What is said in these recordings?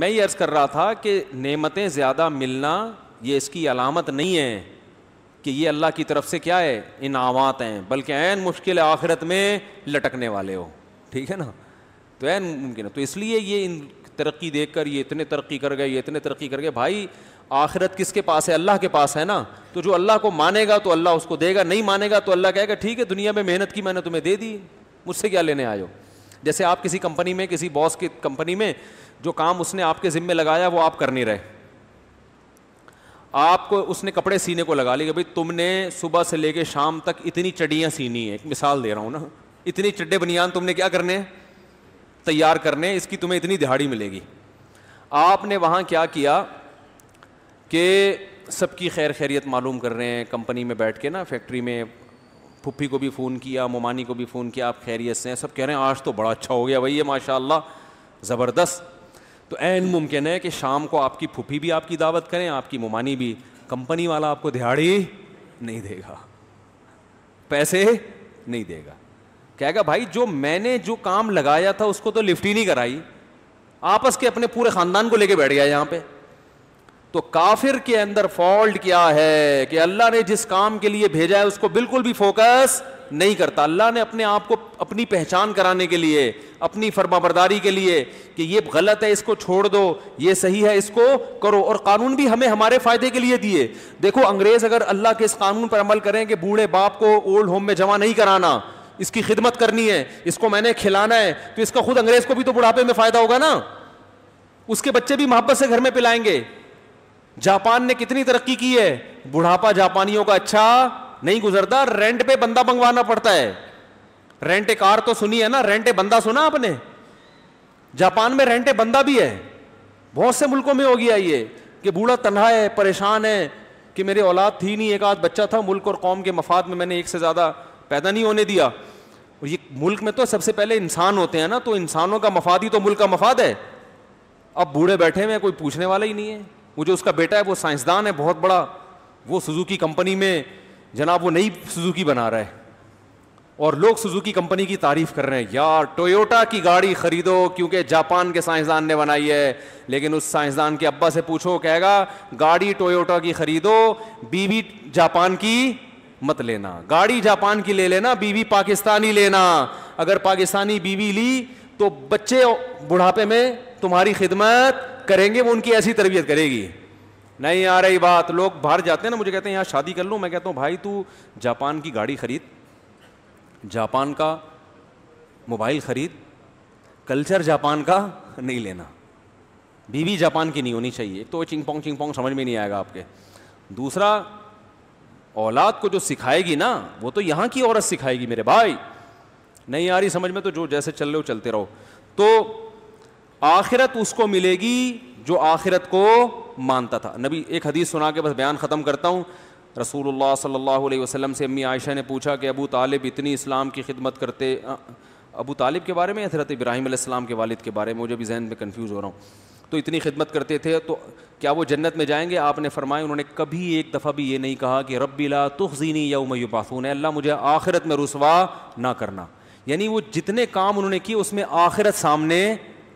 मैं ये अर्ज़ कर रहा था कि नेमतें ज़्यादा मिलना ये इसकी अलामत नहीं है कि ये अल्लाह की तरफ से क्या है इन आवात हैं बल्कि ऐन मुश्किल आखिरत में लटकने वाले हो ठीक है ना तो ऐन मुमकिन है तो इसलिए ये इन तरक्की देख कर ये इतने तरक्की कर गए ये इतने तरक्की कर गए भाई आखिरत किसके पास है अल्लाह के पास है ना तो जो अल्लाह को मानेगा तो अल्लाह उसको देगा नहीं मानेगा तो अल्लाह कहेगा ठीक है दुनिया में मेहनत की मैंने तुम्हें दे दी मुझसे क्या लेने आयो जैसे आप किसी कंपनी में किसी बॉस की कंपनी में जो काम उसने आपके ज़िम्मे लगाया वो आप कर नहीं रहे आपको उसने कपड़े सीने को लगा लिया भाई तुमने सुबह से लेके शाम तक इतनी चड्डियाँ सीनी है एक मिसाल दे रहा हूँ ना इतनी चड्डे बनियान तुमने क्या करने तैयार करने इसकी तुम्हें इतनी दिहाड़ी मिलेगी आपने वहाँ क्या किया कि सबकी खैर खैरियत मालूम कर रहे हैं कंपनी में बैठ के ना फैक्ट्री में फुप्पी को भी फ़ोन किया मोमानी को भी फ़ोन किया आप खैरियत से हैं सब कह रहे हैं आज तो बड़ा अच्छा हो गया भाई ये माशा ज़बरदस्त तो एन मुमकिन है कि शाम को आपकी पुप्पी भी आपकी दावत करें आपकी मोमानी भी कंपनी वाला आपको दिहाड़ी नहीं देगा पैसे नहीं देगा कहेगा भाई जो मैंने जो काम लगाया था उसको तो लिफ्ट ही नहीं कराई आपस के अपने पूरे ख़ानदान को लेके बैठ गया यहाँ पर तो काफिर के अंदर फॉल्ट क्या है कि अल्लाह ने जिस काम के लिए भेजा है उसको बिल्कुल भी फोकस नहीं करता अल्लाह ने अपने आप को अपनी पहचान कराने के लिए अपनी फर्माबरदारी के लिए कि ये गलत है इसको छोड़ दो ये सही है इसको करो और कानून भी हमें हमारे फ़ायदे के लिए दिए देखो अंग्रेज़ अगर अल्लाह के इस कानून पर अमल करें कि बूढ़े बाप को ओल्ड होम में जमा नहीं कराना इसकी खिदमत करनी है इसको मैंने खिलाना है तो इसका खुद अंग्रेज़ को भी तो बुढ़ापे में फ़ायदा होगा ना उसके बच्चे भी मोहब्बत से घर में पिलाएंगे जापान ने कितनी तरक्की की है बुढ़ापा जापानियों का अच्छा नहीं गुजरता रेंट पे बंदा मंगवाना पड़ता है रेंट ए कार तो सुनी है ना रेंट ए बंदा सुना आपने जापान में रेंट ए बंदा भी है बहुत से मुल्कों में हो गया ये कि बूढ़ा तनहा है परेशान है कि मेरी औलाद थी नहीं एक आध बच्चा था मुल्क और कौम के मफाद में मैंने एक से ज़्यादा पैदा नहीं होने दिया और ये मुल्क में तो सबसे पहले इंसान होते हैं ना तो इंसानों का मफाद ही तो मुल्क का मफाद है अब बूढ़े बैठे हुए कोई पूछने वाला ही नहीं है वो जो उसका बेटा है वो साइंसदान है बहुत बड़ा वो सुजुकी कंपनी में जनाब वो नई सुजुकी बना रहा है और लोग सुजुकी कंपनी की तारीफ कर रहे हैं यार टोयोटा की गाड़ी खरीदो क्योंकि जापान के साइंसदान ने बनाई है लेकिन उस साइंसदान के अब्बा से पूछो कहेगा गाड़ी टोयोटा की खरीदो बीवी जापान की मत लेना गाड़ी जापान की ले लेना बीवी पाकिस्तानी लेना अगर पाकिस्तानी बीवी ली तो बच्चे बुढ़ापे में तुम्हारी खिदमत करेंगे वो उनकी ऐसी तरबियत करेगी नहीं आ रही बात लोग बाहर जाते हैं ना मुझे कहते हैं यहाँ शादी कर लूँ मैं कहता हूँ भाई तू जापान की गाड़ी खरीद जापान का मोबाइल खरीद कल्चर जापान का नहीं लेना बीवी जापान की नहीं होनी चाहिए तो चिंग पोंग चिंग पोंग समझ में नहीं आएगा आपके दूसरा औलाद को जो सिखाएगी ना वो तो यहाँ की औरत सिखाएगी मेरे भाई नहीं आ रही समझ में तो जो जैसे चल रहे हो चलते रहो तो आखिरत उसको मिलेगी जो आखिरत को मानता था नबी एक हदीस सुना के बस बयान ख़त्म करता हूँ रसूल सल्ला वसलम से अम्मी आयशा ने पूछा कि अबू तालिब इतनी इस्लाम की खिदमत करते अबू तालिब के बारे में हजरत इब्राहिम के वालद के बारे में मुझे भी जहन में कन्फ्यूज़ हो रहा हूँ तो इतनी खिदमत करते थे तो क्या वो जन्नत में जाएंगे आपने फरमाया उन्होंने कभी एक दफ़ा भी ये नहीं कहा कि या उमय पासून है अल्लाह मुझे आखिरत में रसवा ना करना यानी वो जितने काम उन्होंने किए उसमें आखिरत सामने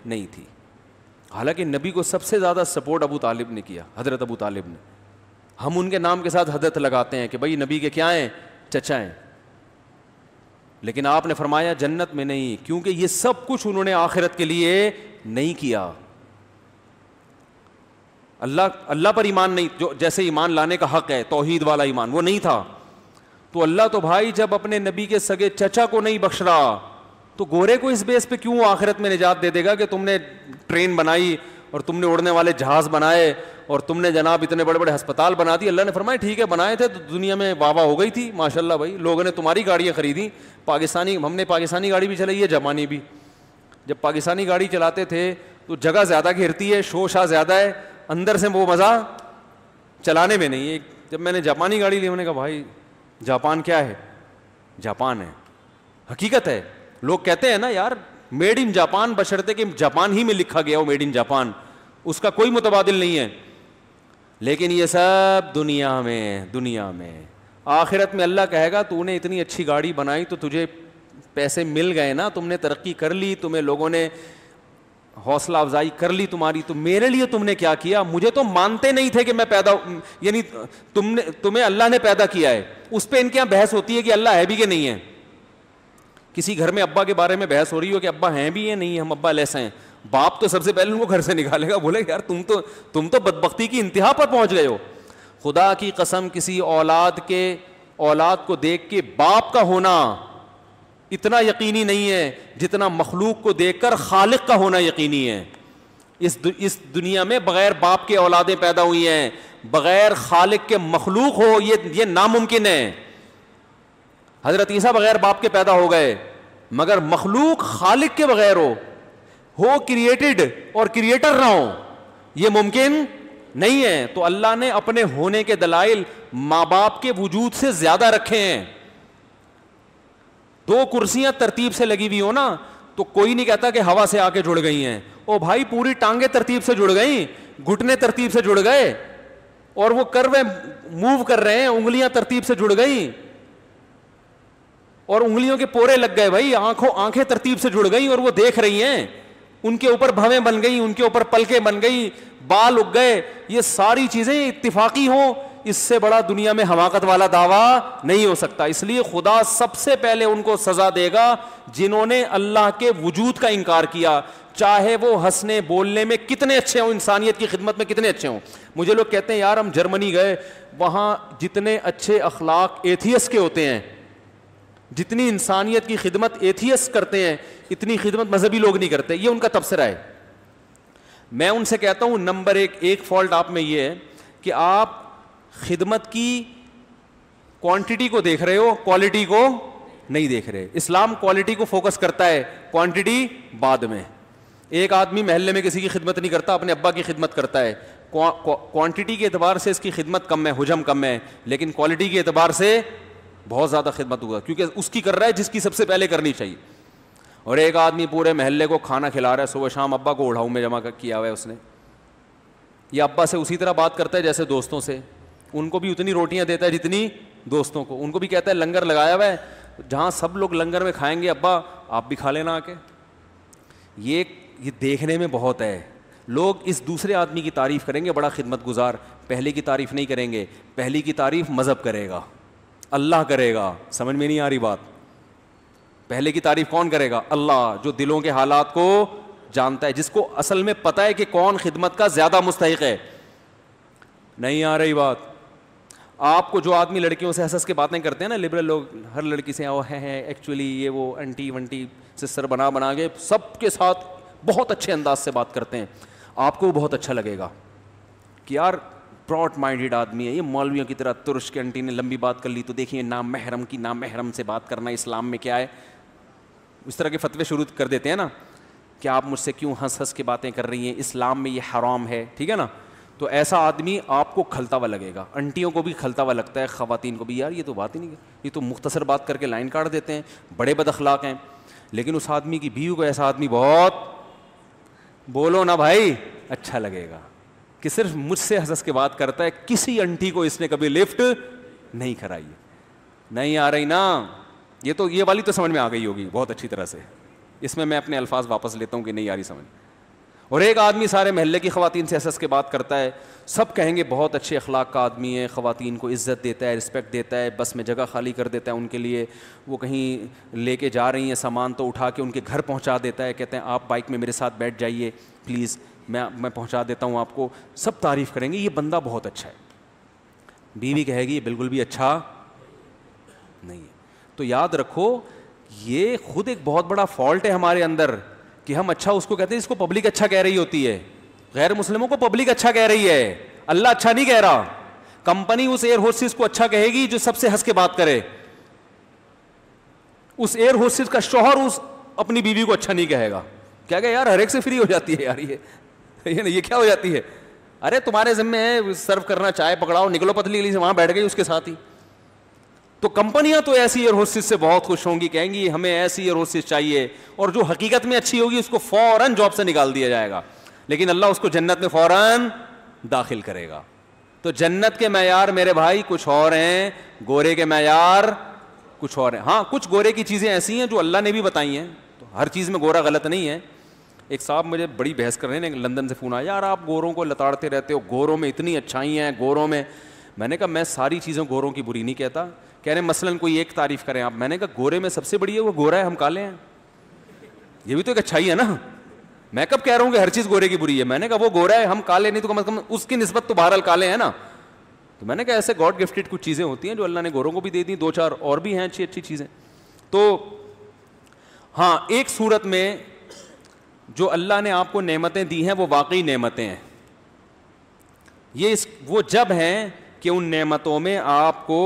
नहीं थी हालांकि नबी को सबसे ज़्यादा सपोर्ट अबू तालिब ने किया हज़रत अबू तालिब ने हम उनके नाम के साथ हजरत लगाते हैं कि भाई नबी के क्या हैं चचा हैं लेकिन आपने फरमाया जन्नत में नहीं क्योंकि ये सब कुछ उन्होंने आखिरत के लिए नहीं किया अल्लाह अल्लाह पर ईमान नहीं जो जैसे ईमान लाने का हक है तोहीद वाला ईमान वो नहीं था तो अल्लाह तो भाई जब अपने नबी के सगे चचा को नहीं बख्श रहा तो गोरे को इस बेस पे क्यों आखिरत में निजात दे देगा कि तुमने ट्रेन बनाई और तुमने उड़ने वाले जहाज बनाए और तुमने जनाब इतने बड़े बड़े अस्पताल बना दिए अल्लाह ने फरमाया ठीक है बनाए थे तो दुनिया में वाह हो गई थी माशाल्लाह भाई लोगों ने तुम्हारी गाड़ियाँ खरीदी पाकिस्तानी हमने पाकिस्तानी गाड़ी भी चलाई है जमानी भी जब पाकिस्तानी गाड़ी चलाते थे तो जगह ज़्यादा घिरती है शो शोशा ज़्यादा है अंदर से वो मज़ा चलाने में नहीं है जब मैंने जापानी गाड़ी ली मैंने कहा भाई जापान क्या है जापान है हकीकत है लोग कहते हैं ना यार मेड इन जापान बशरते कि जापान ही में लिखा गया हो मेड इन जापान उसका कोई मुतबाद नहीं है लेकिन यह सब दुनिया में दुनिया में आखिरत में अल्लाह कहेगा तूने इतनी अच्छी गाड़ी बनाई तो तुझे पैसे मिल गए ना तुमने तरक्की कर ली तुम्हें लोगों ने हौसला अफजाई कर ली तुम्हारी तो मेरे लिए तुमने क्या किया मुझे तो मानते नहीं थे कि मैं पैदा यानी तुमने तुम्हें अल्लाह ने पैदा किया है उस पर इनके यहाँ बहस होती है कि अल्लाह है भी कि नहीं है किसी घर में अब्बा के बारे में बहस हो रही हो कि अब्बा हैं भी या नहीं हम अब्बा लेस हैं बाप तो सबसे पहले उनको घर से निकालेगा बोले यार तुम तो तुम तो बदबख्ती की इंतहा पर पहुंच गए हो खुदा की कसम किसी औलाद के औलाद को देख के बाप का होना इतना यकीनी नहीं है जितना मखलूक को देख कर खालिक का होना यकीनी है इस दु, इस दुनिया में बग़ैर बाप के औलादें पैदा हुई हैं बग़ैर खालिक के मखलूक हो ये ये नामुमकिन है हजरत ईसा बगैर बाप के पैदा हो गए मगर मखलूक खालिक के बगैर हो हो क्रिएटेड और क्रिएटर ना हो यह मुमकिन नहीं है तो अल्लाह ने अपने होने के दलाइल मां बाप के वजूद से ज्यादा रखे हैं दो कुर्सियां तरतीब से लगी हुई हो ना तो कोई नहीं कहता कि हवा से आके जुड़ गई हैं ओ भाई पूरी टांगे तरतीब से जुड़ गई घुटने तरतीब से जुड़ गए और वो कर्वे मूव कर रहे हैं उंगलियां तरतीब से जुड़ गई और उंगलियों के पोरे लग गए भाई आंखों आंखें तरतीब से जुड़ गई और वो देख रही हैं उनके ऊपर भवें बन गई उनके ऊपर पलकें बन गई बाल उग गए ये सारी चीजें इतफाकी हों इससे बड़ा दुनिया में हमाकत वाला दावा नहीं हो सकता इसलिए खुदा सबसे पहले उनको सजा देगा जिन्होंने अल्लाह के वजूद का इनकार किया चाहे वो हंसने बोलने में कितने अच्छे हों इंसानियत की खिदमत में कितने अच्छे हों मुझे लोग कहते हैं यार हम जर्मनी गए वहां जितने अच्छे अखलाक एथियस के होते हैं जितनी इंसानियत की खिदमत एथियस करते हैं इतनी खिदमत मजहबी लोग नहीं करते ये उनका तबसरा है मैं उनसे कहता हूं नंबर एक एक फॉल्ट आप में ये है कि आप खिदमत की क्वांटिटी को देख रहे हो क्वालिटी को नहीं देख रहे इस्लाम क्वालिटी को फोकस करता है क्वांटिटी बाद में एक आदमी महल्ले में किसी की खिदमत नहीं करता अपने अब्बा की खिदमत करता है क्वांटिटी के एतबार से इसकी खिदमत कम है हुजम कम है लेकिन क्वालिटी के एतबार से बहुत ज़्यादा खिदमत हुआ क्योंकि उसकी कर रहा है जिसकी सबसे पहले करनी चाहिए और एक आदमी पूरे महल्ले को खाना खिला रहा है सुबह शाम अब्बा को ओढ़ाऊ में जमा किया हुआ है उसने ये अब्बा से उसी तरह बात करता है जैसे दोस्तों से उनको भी उतनी रोटियां देता है जितनी दोस्तों को उनको भी कहता है लंगर लगाया हुआ है जहाँ सब लोग लंगर में खाएंगे अब्बा आप भी खा लेना आके ये ये देखने में बहुत है लोग इस दूसरे आदमी की तारीफ़ करेंगे बड़ा खिदमत गुजार पहले की तारीफ़ नहीं करेंगे पहले की तारीफ़ मज़हब करेगा अल्लाह करेगा समझ में नहीं आ रही बात पहले की तारीफ कौन करेगा अल्लाह जो दिलों के हालात को जानता है जिसको असल में पता है कि कौन खिदमत का ज्यादा मुस्तक है नहीं आ रही बात आपको जो आदमी लड़कियों से हंस के बातें करते हैं ना लिबरल लोग हर लड़की से आओ है, है एक्चुअली ये वो एंटी वंटी सिस्टर बना बना के सबके साथ बहुत अच्छे अंदाज से बात करते हैं आपको बहुत अच्छा लगेगा कि यार ब्रॉड माइंडेड आदमी है ये मौलवियों की तरह तुर्श के अंटी ने लंबी बात कर ली तो देखिए नाम महरम की नाम महरम से बात करना इस्लाम में क्या है इस तरह के फतवे शुरू कर देते हैं ना कि आप मुझसे क्यों हंस हंस के बातें कर रही हैं इस्लाम में ये हराम है ठीक है ना तो ऐसा आदमी आपको खलता हुआ लगेगा अंटियों को भी खलता हुआ लगता है ख़वान को भी यार ये तो बात ही नहीं है ये तो मुख्तसर बात करके लाइन काट देते हैं बड़े बदखलाक हैं लेकिन उस आदमी की बीवी को ऐसा आदमी बहुत बोलो ना भाई अच्छा लगेगा कि सिर्फ मुझसे हंस के बात करता है किसी अंटी को इसने कभी लिफ्ट नहीं कराई नहीं आ रही ना ये तो ये वाली तो समझ में आ गई होगी बहुत अच्छी तरह से इसमें मैं अपने अल्फाज वापस लेता हूँ कि नहीं आ रही समझ और एक आदमी सारे महल्ले की खातन से हंस के बात करता है सब कहेंगे बहुत अच्छे अखलाक का आदमी है ख़वान को इज़्ज़त देता है रिस्पेक्ट देता है बस में जगह खाली कर देता है उनके लिए वो कहीं ले लेके जा रही हैं सामान तो उठा के उनके घर पहुँचा देता है कहते हैं आप बाइक में मेरे साथ बैठ जाइए प्लीज़ मैं मैं पहुँचा देता हूँ आपको सब तारीफ़ करेंगे ये बंदा बहुत अच्छा है बीवी कहेगी ये बिल्कुल भी अच्छा नहीं तो याद रखो ये खुद एक बहुत बड़ा फॉल्ट है हमारे अंदर कि हम अच्छा उसको कहते हैं इसको पब्लिक अच्छा कह रही होती है गैर मुस्लिमों को पब्लिक अच्छा कह रही है अल्लाह अच्छा नहीं कह रहा कंपनी उस एयर होस्टिस को अच्छा कहेगी जो सबसे हंस के बात करे उस एयर होस्टिस का शोहर उस अपनी बीवी को अच्छा नहीं कहेगा क्या क्या यार हरेक से फ्री हो जाती है यार ये ये नहीं ये क्या हो जाती है अरे तुम्हारे जिम्मे सर्व करना चाय पकड़ाओ निकलो पतली से वहां बैठ गई उसके साथ ही तो कंपनियां तो ऐसी एयर होस्टेस से बहुत खुश होंगी कहेंगी हमें ऐसी एयर होस्टेस चाहिए और जो हकीकत में अच्छी होगी उसको फौरन जॉब से निकाल दिया जाएगा लेकिन अल्लाह उसको जन्नत में फौरन दाखिल करेगा तो जन्नत के मैार मेरे भाई कुछ और हैं गोरे के मैार कुछ और हैं हाँ कुछ गोरे की चीज़ें ऐसी हैं जो अल्लाह ने भी बताई हैं तो हर चीज़ में गोरा गलत नहीं है एक साहब मुझे बड़ी बहस कर रहे हैं लंदन से फ़ोन आया यार आप गोरों को लताड़ते रहते हो गोरों में इतनी अच्छाई हैं गोरों में मैंने कहा मैं सारी चीज़ों गोरों की बुरी नहीं कहता कह रहे मसलन कोई एक तारीफ करें आप मैंने कहा गोरे में सबसे बड़ी है वो गोरा है हम काले हैं ये भी तो एक अच्छाई है ना मैं कब कह रहा हूं कि हर चीज गोरे की बुरी है मैंने कहा वो गोरा है हम काले नहीं तो कम अज कम उसकी नस्बत तो बहरहाल काले हैं ना तो मैंने कहा ऐसे गॉड गिफ्टेड कुछ चीज़ें होती हैं जो अल्लाह ने गोरों को भी दे दी दो चार और भी हैं अच्छी अच्छी चीज़ें तो हाँ एक सूरत में जो अल्लाह ने आपको नेमतें दी हैं वो वाकई नेमतें हैं ये इस वो जब हैं कि उन नेमतों में आपको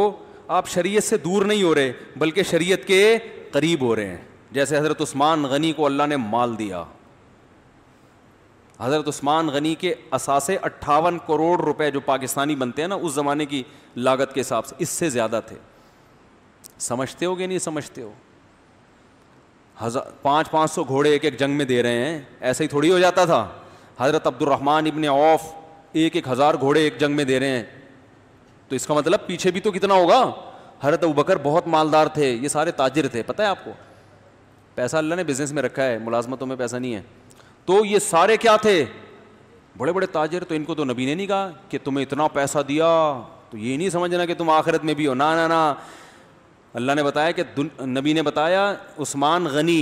आप शरीयत से दूर नहीं हो रहे बल्कि शरीयत के करीब हो रहे हैं जैसे हज़रत उस्मान गनी को अल्लाह ने माल दिया हज़रत उस्मान गनी के असासे अट्ठावन करोड़ रुपए जो पाकिस्तानी बनते हैं ना उस ज़माने की लागत के हिसाब से इससे ज़्यादा थे समझते हो कि नहीं समझते हो हज़ार पाँच पाँच सौ घोड़े एक एक जंग में दे रहे हैं ऐसे ही थोड़ी हो जाता था हज़रत अब्दुलरहमान इबन ऑफ एक एक हज़ार घोड़े एक जंग में दे रहे हैं तो इसका मतलब पीछे भी तो कितना होगा हरत उबकर बहुत मालदार थे ये सारे ताजिर थे पता है आपको पैसा अल्लाह ने बिजनेस में रखा है मुलाजमतों में पैसा नहीं है तो ये सारे क्या थे बड़े बड़े ताजिर तो इनको तो नबी ने नहीं कहा कि तुम्हें इतना पैसा दिया तो ये नहीं समझना कि तुम आखिरत में भी हो ना ना ना अल्लाह ने बताया कि नबी ने बताया उस्मान गनी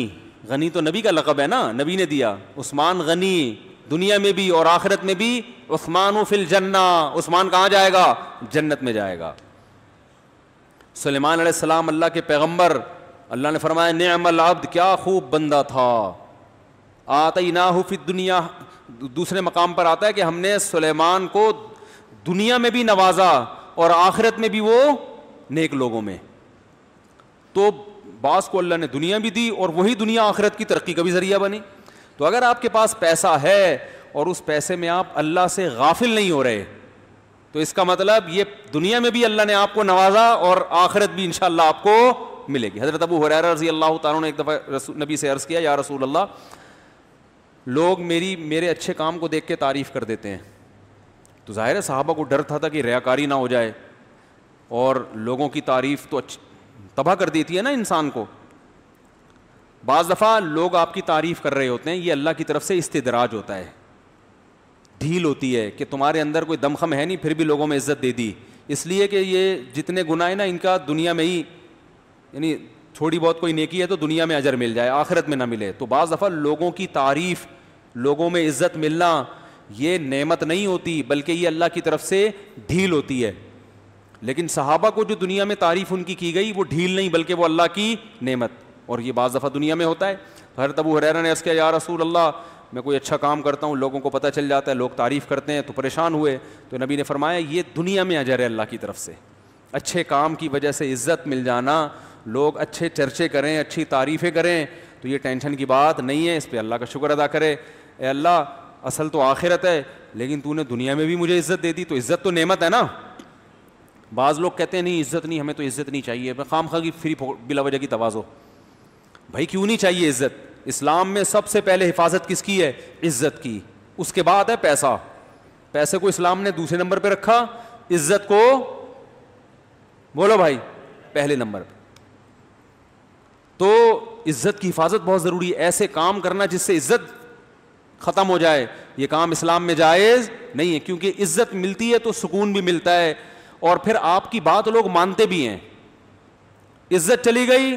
गनी तो नबी का लकब है ना नबी ने दिया उस्मान गनी दुनिया में भी और आखिरत में भी उस्मान फिल जन्ना उस्मान कहाँ जाएगा जन्नत में जाएगा सलेमान सलाम अल्लाह के पैगम्बर अल्लाह ने फरमाया नमल आब्द क्या खूब बंदा था आता ही ना हो फिर दुनिया दूसरे मकाम पर आता है कि हमने सुलेमान को दुनिया में भी नवाजा और आखिरत में भी वो नेक लोगों में तो बास को अल्लाह ने दुनिया भी दी और वही दुनिया आखिरत की तरक्की का भी जरिया बनी तो अगर आपके पास पैसा है और उस पैसे में आप अल्लाह से गाफिल नहीं हो रहे तो इसका मतलब ये दुनिया में भी अल्लाह ने आपको नवाजा और आखिरत भी इंशाल्लाह आपको मिलेगी हजरत अबू हुरैर रजी अल्लाह तारों ने एक दफ़ा नबी से अर्ज़ किया या रसूल अल्लाह लोग मेरी मेरे अच्छे काम को देख के तारीफ़ कर देते हैं तो ज़ाहिर है साहबा को डर था, था कि रयाकारी ना हो जाए और लोगों की तारीफ़ तो तबाह कर देती है ना इंसान को बाज दफ़ा लोग आपकी तारीफ़ कर रहे होते हैं ये अल्लाह की तरफ से इस्तदराज होता है ढील होती है कि तुम्हारे अंदर कोई दमखम है नहीं फिर भी लोगों में इज्जत दे दी इसलिए कि ये जितने गुनाह ना इनका दुनिया में ही यानी थोड़ी बहुत कोई नेकी है तो दुनिया में अजर मिल जाए आखिरत में ना मिले तो बाज़ दफ़ा लोगों की तारीफ़ लोगों में इज़्ज़त मिलना ये नमत नहीं होती बल्कि ये अल्लाह की तरफ से ढील होती है लेकिन सहाबा को जो दुनिया में तारीफ़ उनकी की गई वो ढील नहीं बल्कि वो अल्लाह की नमत और ये बाज़ दफ़ा दुनिया में होता है हर तबू हर ने इसके या रसूल अल्लाह मैं कोई अच्छा काम करता हूँ लोगों को पता चल जाता है लोग तारीफ़ करते हैं तो परेशान हुए तो नबी ने फरमाया ये दुनिया में अजर है अल्लाह की तरफ से अच्छे काम की वजह से इज़्ज़त मिल जाना लोग अच्छे चर्चे करें अच्छी तारीफ़ें करें तो ये टेंशन की बात नहीं है इस पर अल्लाह का शुक्र अदा करे अल्लाह असल तो आखिरत है लेकिन तूने दुनिया में भी मुझे इज़्ज़त दे दी तो इज़्ज़त तो नेमत है ना बाज़ लोग कहते हैं नहीं इज़्ज़त नहीं हमें तो इज़्ज़त नहीं चाहिए खाम खा की फ्री बिला वजह की तोज़ो भाई क्यों नहीं चाहिए इज्जत इस्लाम में सबसे पहले हिफाजत किसकी है इज्जत की उसके बाद है पैसा पैसे को इस्लाम ने दूसरे नंबर पर रखा इज्जत को बोलो भाई पहले नंबर तो इज्जत की हिफाजत बहुत ज़रूरी है ऐसे काम करना जिससे इज्जत ख़त्म हो जाए ये काम इस्लाम में जायज़ नहीं है क्योंकि इज्जत मिलती है तो सुकून भी मिलता है और फिर आपकी बात लोग मानते भी हैं इज्जत चली गई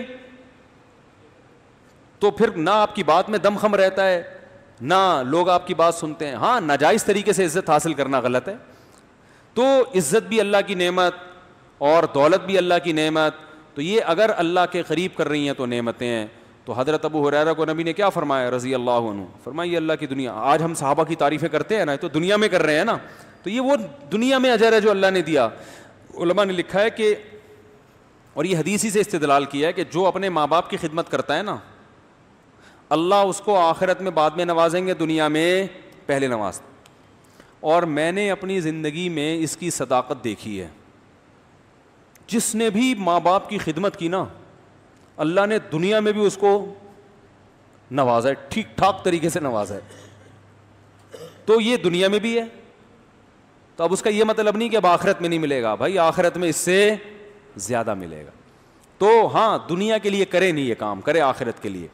तो फिर ना आपकी बात में दमखम रहता है ना लोग आपकी बात सुनते हैं हाँ नाजायज़ तरीके से इज़्ज़त हासिल करना गलत है तो इज़्ज़त भी अल्लाह की नेमत और दौलत भी अल्लाह की नेमत तो ये अगर अल्लाह के करीब कर रही हैं तो नेमतें हैं तो हज़रत अबू हुरैरा को नबी ने क्या फरमाया रज़ी अल्लाह फरमाइए अल्लाह की दुनिया आज हम साहबा की तारीफ़ें करते हैं ना तो दुनिया में कर रहे हैं ना तो ये वो दुनिया में अजर है जो अल्लाह ने दिया उलमा ने लिखा है कि और ये हदीसी से इस्तलाल किया है कि जो अपने माँ बाप की खिदमत करता है ना अल्लाह उसको आखिरत में बाद में नवाजेंगे दुनिया में पहले नवाज और मैंने अपनी ज़िंदगी में इसकी सदाकत देखी है जिसने भी माँ बाप की खिदमत की ना अल्लाह ने दुनिया में भी उसको नवाजा है ठीक ठाक तरीके से नवाजा है तो ये दुनिया में भी है तो अब उसका ये मतलब नहीं कि अब आखिरत में नहीं मिलेगा भाई आखिरत में इससे ज़्यादा मिलेगा तो हाँ दुनिया के लिए करे नहीं ये काम करे आखिरत के लिए